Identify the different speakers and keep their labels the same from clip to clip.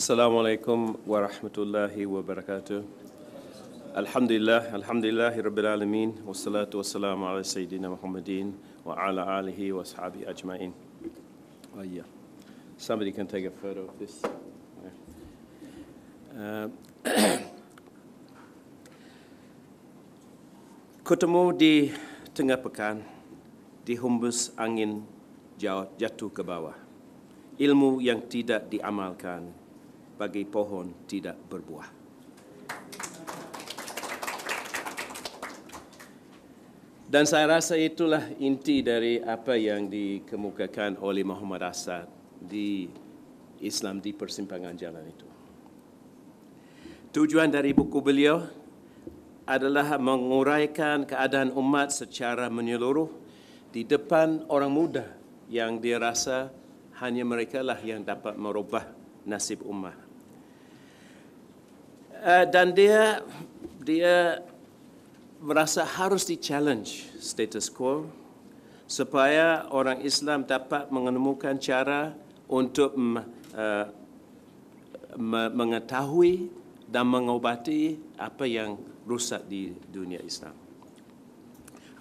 Speaker 1: Assalamualaikum warahmatullahi wabarakatuh. Alhamdulillah, alhamdulillah rabbil alamin wassalatu wassalamu ala sayyidina Muhammadin wa ala alihi wa sahbihi ajmain. Oh yeah. Somebody can take a photo of this. Uh, ketemu di tengah pekan dihembus angin jatuh ke bawah. Ilmu yang tidak diamalkan bagi pohon tidak berbuah. Dan saya rasa itulah inti dari apa yang dikemukakan oleh Muhammad Asad di Islam di persimpangan jalan itu. Tujuan dari buku beliau adalah menguraikan keadaan umat secara menyeluruh di depan orang muda yang dirasa hanya mereka lah yang dapat merubah nasib umat Eh, dan dia dia merasa harus di challenge status quo supaya orang Islam dapat menemukan cara untuk uh, mengetahui dan mengobati apa yang rusak di dunia Islam.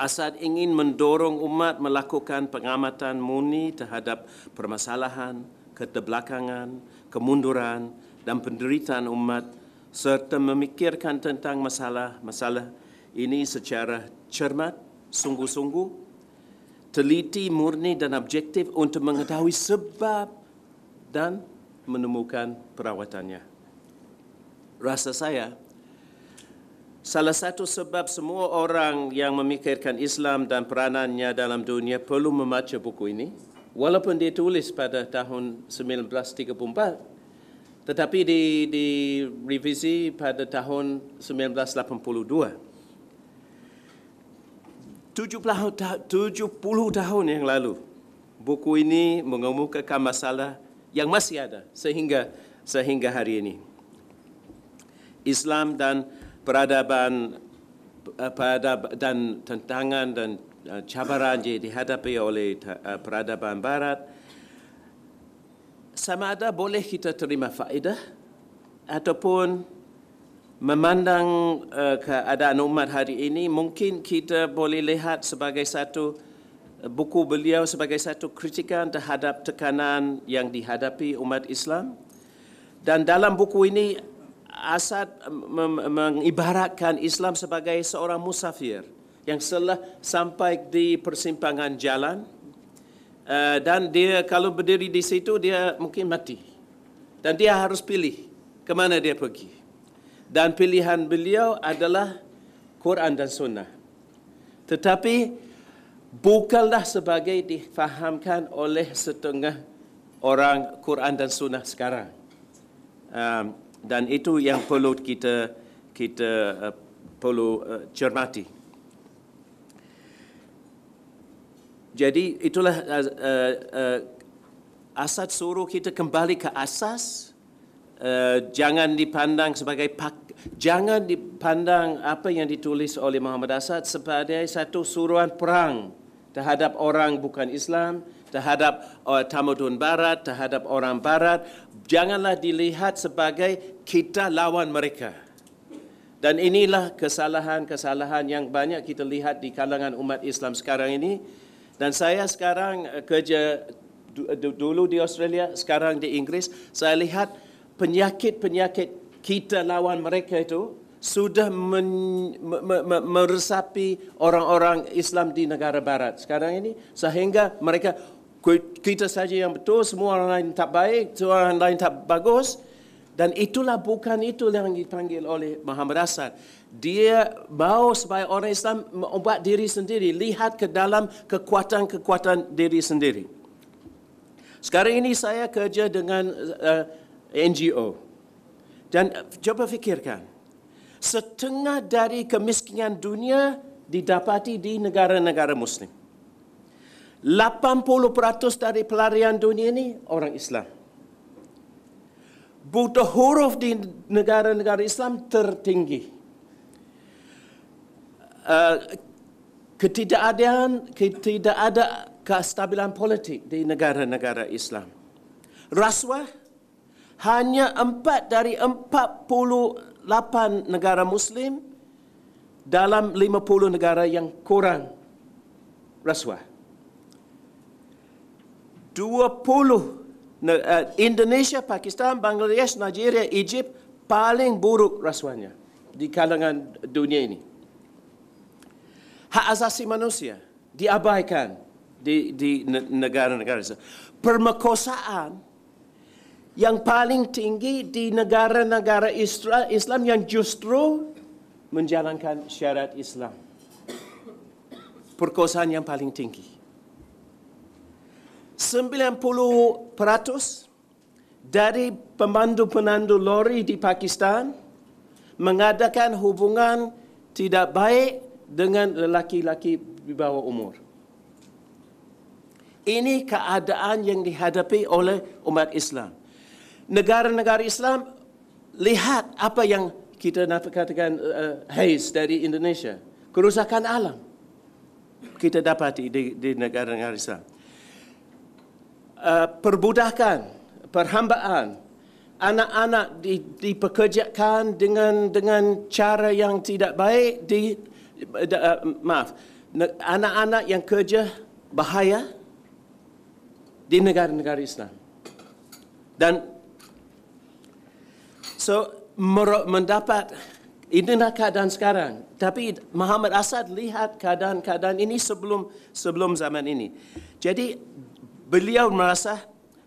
Speaker 1: Asad ingin mendorong umat melakukan pengamatan murni terhadap permasalahan, keterbelakangan, kemunduran dan penderitaan umat serta memikirkan tentang masalah-masalah ini secara cermat, sungguh-sungguh, teliti, murni dan objektif untuk mengetahui sebab dan menemukan perawatannya. Rasa saya, salah satu sebab semua orang yang memikirkan Islam dan peranannya dalam dunia perlu membaca buku ini, walaupun ditulis pada tahun 1934, tetapi di di revisi pada tahun 1982 70 tahun yang lalu buku ini mengemukakan masalah yang masih ada sehingga sehingga hari ini Islam dan peradaban eh, peradaban dan tantangan dan eh, cabaran yang dihadapi oleh eh, peradaban barat sama ada boleh kita terima faedah ataupun memandang uh, keadaan umat hari ini mungkin kita boleh lihat sebagai satu eh, buku beliau sebagai satu kritikan terhadap tekanan yang dihadapi umat Islam dan dalam buku ini Asad eh, mengibaratkan Islam sebagai seorang musafir yang telah sampai di persimpangan jalan Eh, dan dia kalau berdiri di situ dia mungkin mati. Dan dia harus pilih ke mana dia pergi. Dan pilihan beliau adalah Quran dan Sunnah. Tetapi bukanlah sebagai difahamkan oleh setengah orang Quran dan Sunnah sekarang. dan itu yang perlu kita kita uh, perlu uh, Jadi itulah uh, uh, uh, asas suruh kita kembali ke asas. Uh, jangan dipandang sebagai pak, jangan dipandang apa yang ditulis oleh Muhammad Asad sebagai satu suruhan perang terhadap orang bukan Islam, terhadap uh, tamadun Barat, terhadap orang Barat. Janganlah dilihat sebagai kita lawan mereka. Dan inilah kesalahan-kesalahan yang banyak kita lihat di kalangan umat Islam sekarang ini. Dan saya sekarang eh, kerja eh, dulu di Australia, sekarang di Inggris, saya lihat penyakit-penyakit kita lawan mereka itu sudah men, me, me, me, meresapi orang-orang Islam di negara barat sekarang ini sehingga mereka kita saja yang betul semua orang lain tak baik semua orang lain tak bagus dan itulah bukan itu yang dipanggil oleh Muhammad Hassan. Dia mahu supaya orang Islam membuat diri sendiri. Lihat ke dalam kekuatan-kekuatan diri sendiri. Sekarang ini saya kerja dengan uh, eh, NGO. Dan eh, cuba fikirkan. Setengah dari kemiskinan dunia didapati di negara-negara Muslim. 80% dari pelarian dunia ini orang Islam buta huruf di negara-negara Islam tertinggi. Uh, eh, ketidakadaan tidak ada kestabilan politik di negara-negara Islam. Rasuah hanya empat dari empat puluh lapan negara Muslim dalam lima puluh negara yang kurang rasuah. Dua puluh Eh, Indonesia, Pakistan, Bangladesh, Nigeria, Egypt paling buruk rasuannya di kalangan dunia ini. Hak asasi manusia diabaikan di di negara-negara itu. Permakosaan yang paling tinggi di negara-negara Islam yang justru menjalankan syariat Islam. Perkosaan yang paling tinggi. 90% dari pemandu-pemandu lori di Pakistan mengadakan hubungan tidak baik dengan lelaki-lelaki di bawah umur. Ini keadaan yang dihadapi oleh umat Islam. Negara-negara Islam lihat apa yang kita nak katakan uh, haze dari Indonesia. Kerusakan alam kita dapati di negara-negara Islam. Eh, perbudakan, perhambaan, anak-anak di, dipekerjakan dengan dengan cara yang tidak baik di uh, maaf anak-anak yang kerja bahaya di negara-negara Islam. Dan so meru- mendapat inilah keadaan sekarang. Tapi Muhammad Asad lihat keadaan-keadaan ini sebelum sebelum zaman ini. Jadi beliau merasa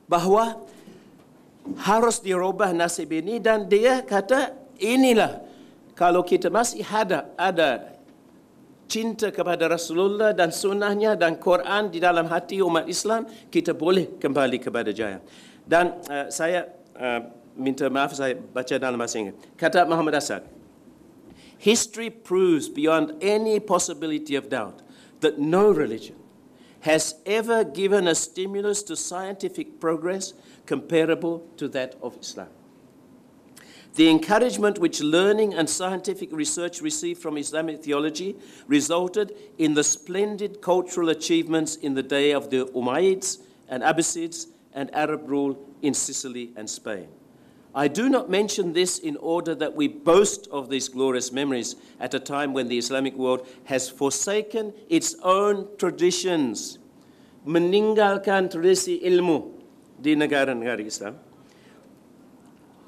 Speaker 1: bahawa harus dirubah nasib ini dan dia kata inilah kalau kita masih ada ada cinta kepada Rasulullah dan sunnahnya dan Quran di dalam hati umat Islam kita boleh kembali kepada jaya dan uh, saya uh, minta maaf saya baca dalam bahasa Inggeris kata Muhammad Asad history proves beyond any possibility of doubt that no religion has ever given a stimulus to scientific progress comparable to that of Islam. The encouragement which learning and scientific research received from Islamic theology resulted in the splendid cultural achievements in the day of the Umayyads and Abbasids and Arab rule in Sicily and Spain. I do not mention this in order that we boast of these glorious memories at a time when the Islamic world has forsaken its own traditions, meninggalkan tradisi ilmu di negara-negara Islam.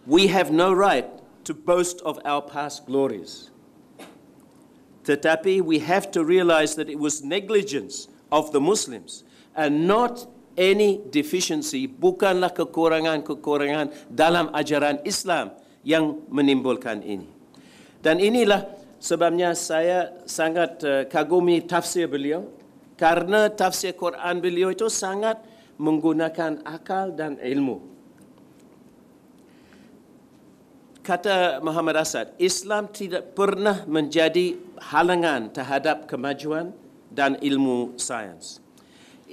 Speaker 1: We have no right to boast of our past glories. Tetapi, we have to realize that it was negligence of the Muslims and not any deficiency bukanlah kekurangan-kekurangan dalam ajaran Islam yang menimbulkan ini. Dan inilah sebabnya saya sangat eh, kagumi tafsir beliau kerana tafsir Quran beliau itu sangat menggunakan akal dan ilmu. Kata Muhammad Asad, Islam tidak pernah menjadi halangan terhadap kemajuan dan ilmu sains.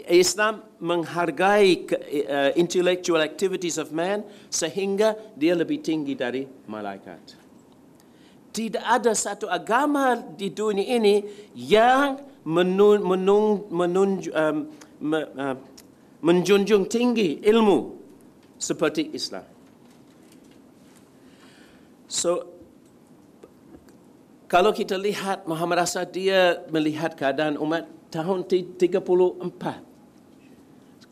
Speaker 1: Islam menghargai uh, intellectual activities of man sehingga dia lebih tinggi dari malaikat. Tidak ada satu agama di dunia ini yang menun, menun, menun, um, uh, menjunjung tinggi ilmu seperti Islam. So kalau kita lihat Muhammad Rasul dia melihat keadaan umat tahun 34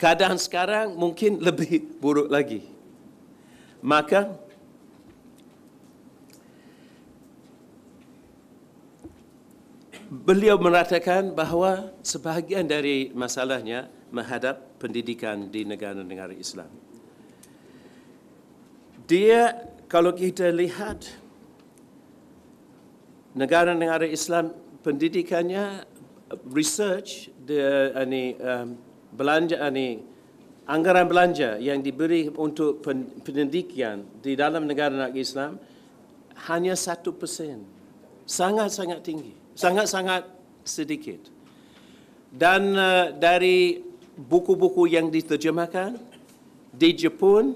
Speaker 1: keadaan sekarang mungkin lebih buruk lagi. Maka beliau meratakan bahawa sebahagian dari masalahnya menghadap pendidikan di negara-negara Islam. Dia kalau kita lihat negara-negara Islam pendidikannya research the any um, belanja ini ah, anggaran belanja yang diberi untuk pendidikan di dalam negara-negara Islam hanya satu persen. Sangat-sangat tinggi. Sangat-sangat sedikit. Dan uh, dari buku-buku yang diterjemahkan di Jepun,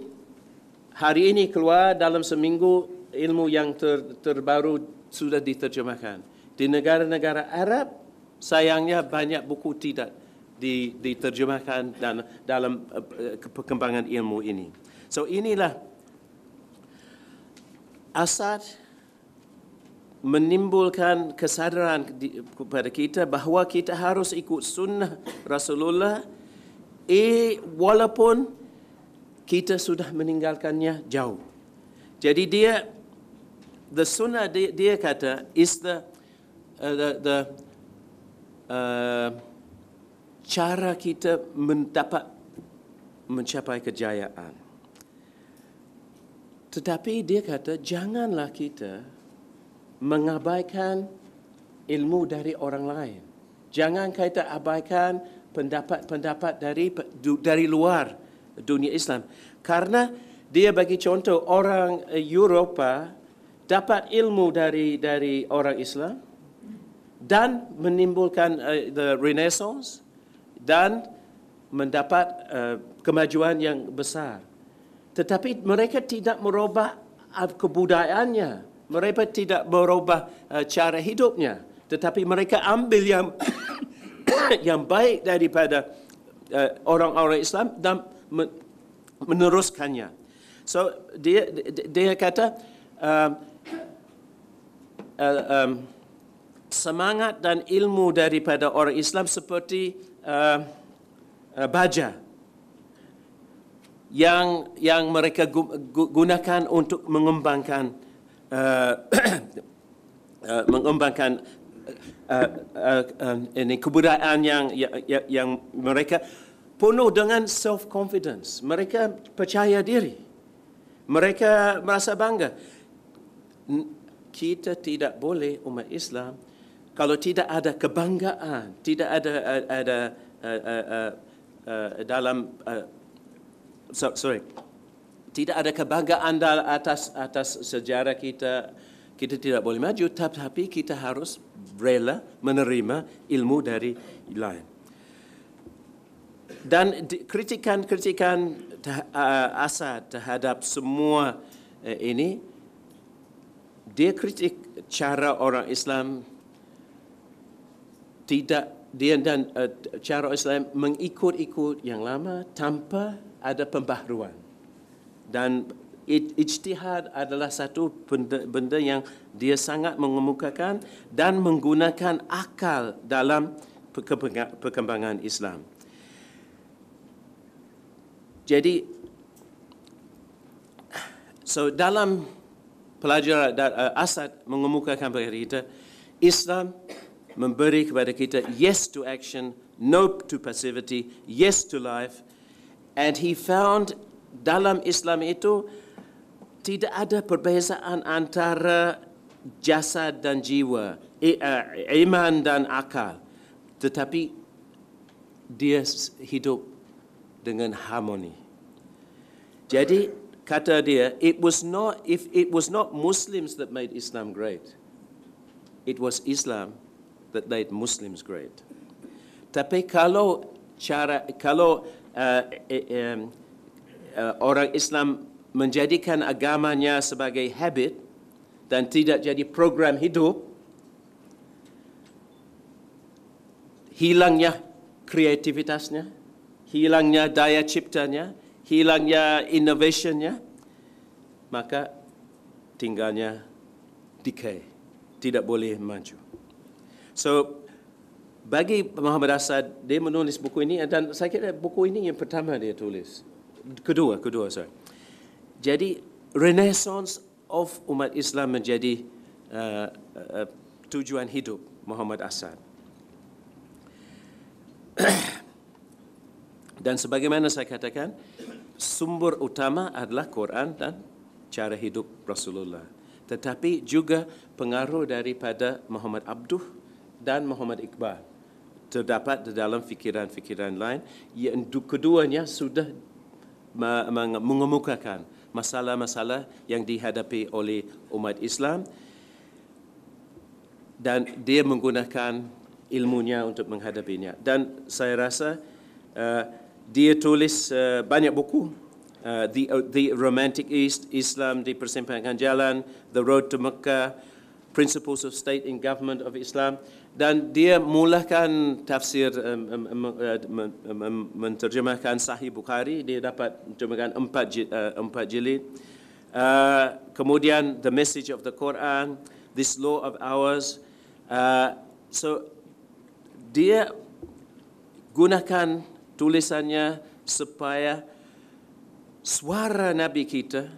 Speaker 1: hari ini keluar dalam seminggu ilmu yang ter- terbaru sudah diterjemahkan. Di negara-negara Arab, sayangnya banyak buku tidak di, diterjemahkan dan dalam eh, perkembangan ilmu ini. So inilah asas menimbulkan kesadaran kepada kita bahawa kita harus ikut sunnah Rasulullah eh, walaupun kita sudah meninggalkannya jauh. Jadi dia the sunnah dia, dia kata is the uh, the the uh, cara kita mendapat mencapai kejayaan. Tetapi dia kata janganlah kita mengabaikan ilmu dari orang lain. Jangan kita abaikan pendapat-pendapat dari dari luar dunia Islam. Karena dia bagi contoh orang Eropa dapat ilmu dari dari orang Islam dan menimbulkan uh, the renaissance dan mendapat uh, kemajuan yang besar. Tetapi mereka tidak merubah eh, kebudayaannya. Mereka tidak merubah uh, cara hidupnya. Tetapi mereka ambil yang yang baik daripada uh, orang-orang Islam dan meneruskannya. So dia dia kata uh, uh, um, semangat dan ilmu daripada orang Islam seperti uh, uh, baja yang yang mereka gunakan untuk mengembangkan uh, uh, mengembangkan uh, uh, uh, ini kebudayaan yang, yang yang mereka penuh dengan self confidence mereka percaya diri mereka merasa bangga kita tidak boleh umat Islam kalau tidak ada kebanggaan, tidak ada eh, ada, ada uh, eh, uh, eh, uh, uh, dalam uh, sorry, tidak ada kebanggaan dalam atas atas sejarah kita, kita tidak boleh maju. Tapi kita harus rela menerima ilmu dari lain. Dan kritikan-kritikan Asad terhadap semua ini, dia kritik cara orang Islam tidak dia dan uh, cara Islam mengikut-ikut yang lama tanpa ada pembaharuan dan ijtihad adalah satu benda, benda yang dia sangat mengemukakan dan menggunakan akal dalam perkembangan Islam. Jadi so dalam pelajaran uh, Asad mengemukakan berita Islam memberi kepada kita yes to action, no to passivity, yes to life. And he found dalam Islam itu tidak ada perbezaan antara jasad dan jiwa, eh, iman dan akal. Tetapi dia hidup dengan harmoni. Jadi kata dia, it was not if it was not Muslims that made Islam great. It was Islam that made Muslims great. Tapi kalau cara kalau uh, um, uh, orang Islam menjadikan agamanya sebagai habit dan tidak jadi program hidup, hilangnya kreativitasnya, hilangnya daya ciptanya, hilangnya inovasinya, maka tinggalnya decay, tidak boleh maju. So bagi Muhammad Asad dia menulis buku ini dan saya kira buku ini yang pertama dia tulis. Kedua, kedua sorry. Jadi renaissance of umat Islam menjadi uh, uh, tujuan hidup Muhammad Asad. dan sebagaimana saya katakan sumber utama adalah Quran dan cara hidup Rasulullah tetapi juga pengaruh daripada Muhammad Abduh dan Muhammad Iqbal terdapat di dalam fikiran-fikiran lain yang keduanya sudah mengemukakan masalah-masalah yang dihadapi oleh umat Islam dan dia menggunakan ilmunya untuk menghadapinya dan saya rasa uh, dia tulis uh, banyak buku uh, the uh, the romantic east Islam di persimpangan jalan the road to Mecca principles of state and government of Islam dan dia mulakan tafsir menterjemahkan Sahih Bukhari dia dapat menterjemahkan empat eh, empat jilid eh, kemudian the message of the Quran this law of ours eh, so dia gunakan tulisannya supaya suara Nabi kita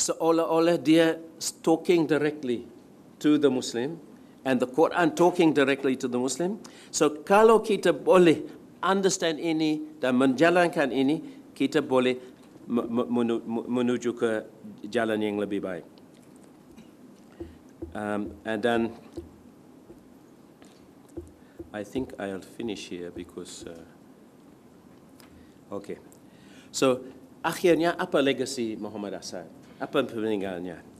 Speaker 1: seolah-olah dia talking directly to the Muslim and the Quran talking directly to the Muslim. So kalau kita boleh understand ini dan menjalankan ini, kita boleh menuju ke jalan yang lebih baik. Um, and then I think I'll finish here because uh, okay. So akhirnya apa legacy Muhammad Hassan? Apa peninggalannya?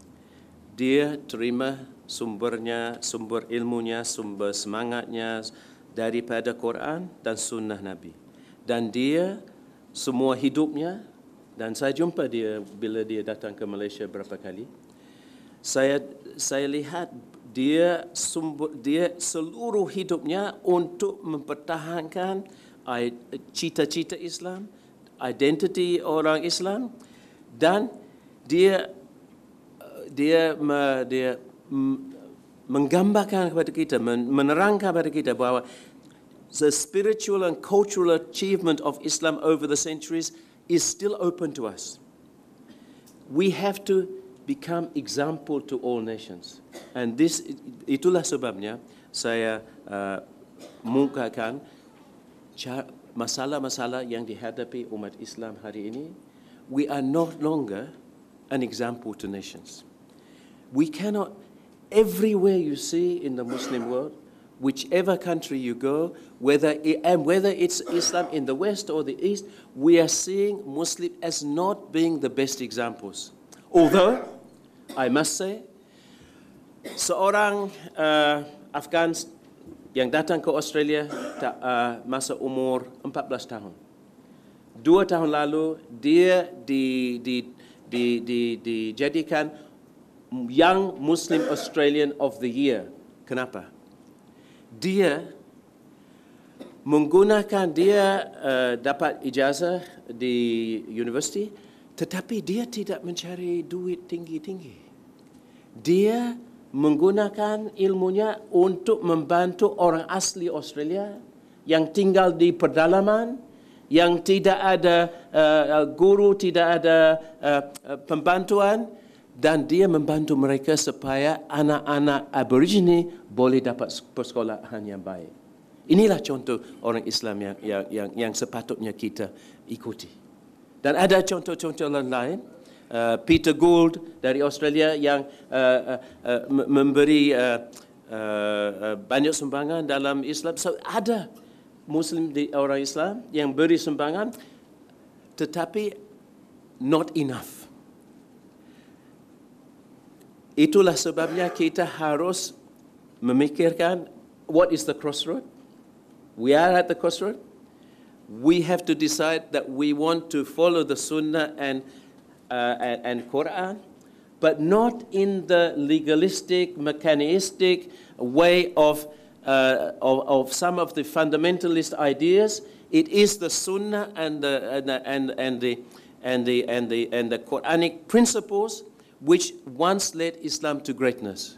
Speaker 1: dia terima sumbernya, sumber ilmunya, sumber semangatnya daripada Quran dan sunnah Nabi. Dan dia semua hidupnya dan saya jumpa dia bila dia datang ke Malaysia berapa kali. Saya saya lihat dia sumber, dia seluruh hidupnya untuk mempertahankan cita-cita Islam, identiti orang Islam dan dia dia me, dia menggambarkan kepada kita menerangkan kepada kita bahawa the spiritual and cultural achievement of Islam over the centuries is still open to us we have to become example to all nations and this itulah sebabnya saya uh, mukakan masalah-masalah yang dihadapi umat Islam hari ini we are no longer an example to nations We cannot, everywhere you see in the Muslim world, whichever country you go, whether it, and whether it's Islam in the West or the East, we are seeing Muslims as not being the best examples. Although, I must say, seorang uh, Afghan yang datang ke Australia ta, uh, masa umur 14 tahun. Dua tahun lalu dia di, di, di, di, dijadikan Young Muslim Australian of the Year. Kenapa? Dia menggunakan dia uh, dapat ijazah di universiti tetapi dia tidak mencari duit tinggi-tinggi. Dia menggunakan ilmunya untuk membantu orang asli Australia yang tinggal di pedalaman yang tidak ada uh, guru, tidak ada uh, pembantuan dan dia membantu mereka supaya anak-anak aborigine boleh dapat persekolahan yang baik. Inilah contoh orang Islam yang yang yang, yang sepatutnya kita ikuti. Dan ada contoh-contoh lain-lain. Uh, Peter Gould dari Australia yang uh, uh, uh, memberi uh, uh, uh, banyak sumbangan dalam Islam. So, ada Muslim di orang Islam yang beri sumbangan tetapi not enough. Itulah sebabnya kita harus memikirkan what is the crossroad? We are at the crossroad. We have to decide that we want to follow the Sunnah and uh, and Quran, but not in the legalistic, mechanistic way of, uh, of of some of the fundamentalist ideas. It is the Sunnah and the and the and the and the and the, and the, and the Quranic principles which once led Islam to greatness.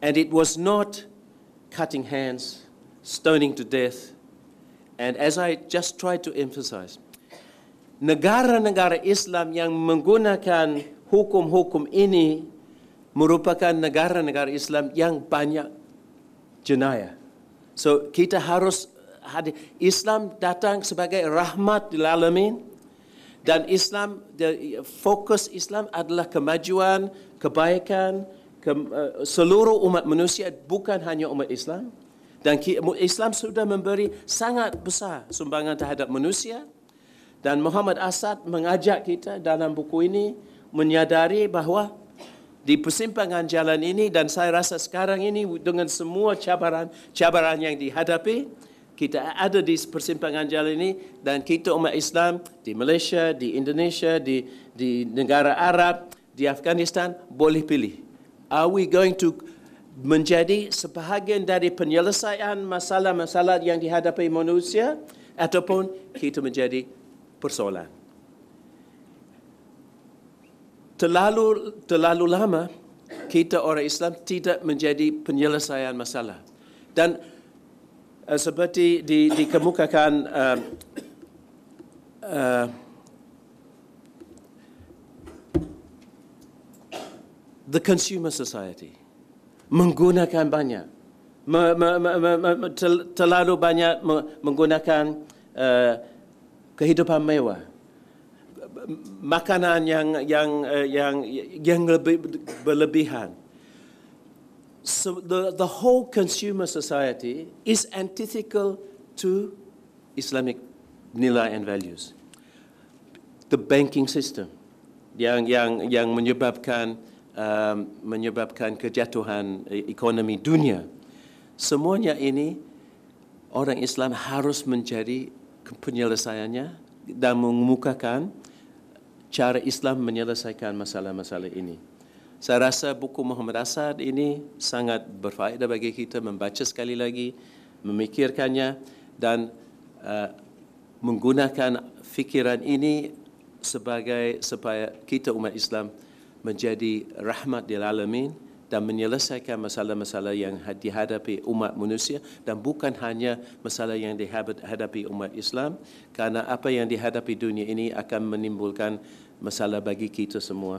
Speaker 1: And it was not cutting hands, stoning to death. And as I just tried to emphasize, negara-negara Islam yang menggunakan hukum-hukum ini merupakan negara-negara Islam yang banyak jenayah. So kita harus Islam datang sebagai rahmat lil alamin dan Islam fokus Islam adalah kemajuan, kebaikan ke, uh, seluruh umat manusia bukan hanya umat Islam. Dan Islam sudah memberi sangat besar sumbangan terhadap manusia dan Muhammad Asad mengajak kita dalam buku ini menyadari bahawa di persimpangan jalan ini dan saya rasa sekarang ini dengan semua cabaran-cabaran yang dihadapi kita ada di persimpangan jalan ini dan kita umat Islam di Malaysia, di Indonesia, di di negara Arab, di Afghanistan boleh pilih. Are we going to menjadi sebahagian dari penyelesaian masalah-masalah yang dihadapi manusia ataupun kita menjadi persoalan? Terlalu terlalu lama kita orang Islam tidak menjadi penyelesaian masalah. Dan uh, seperti di, dikemukakan uh, uh, the consumer society menggunakan banyak me, me, me, me, me, tel, terlalu banyak me, menggunakan uh, kehidupan mewah makanan yang yang uh, yang yang lebih berlebihan so the, the whole consumer society is antithetical to Islamic nilai and values. The banking system yang yang yang menyebabkan um, menyebabkan kejatuhan ekonomi dunia. Semuanya ini orang Islam harus menjadi penyelesaiannya dan mengemukakan cara Islam menyelesaikan masalah-masalah ini. Saya rasa buku Muhammad Asad ini sangat berfaedah bagi kita membaca sekali lagi, memikirkannya dan uh, menggunakan fikiran ini sebagai supaya kita umat Islam menjadi rahmat di alamin dan menyelesaikan masalah-masalah yang dihadapi umat manusia dan bukan hanya masalah yang dihadapi umat Islam kerana apa yang dihadapi dunia ini akan menimbulkan masalah bagi kita semua.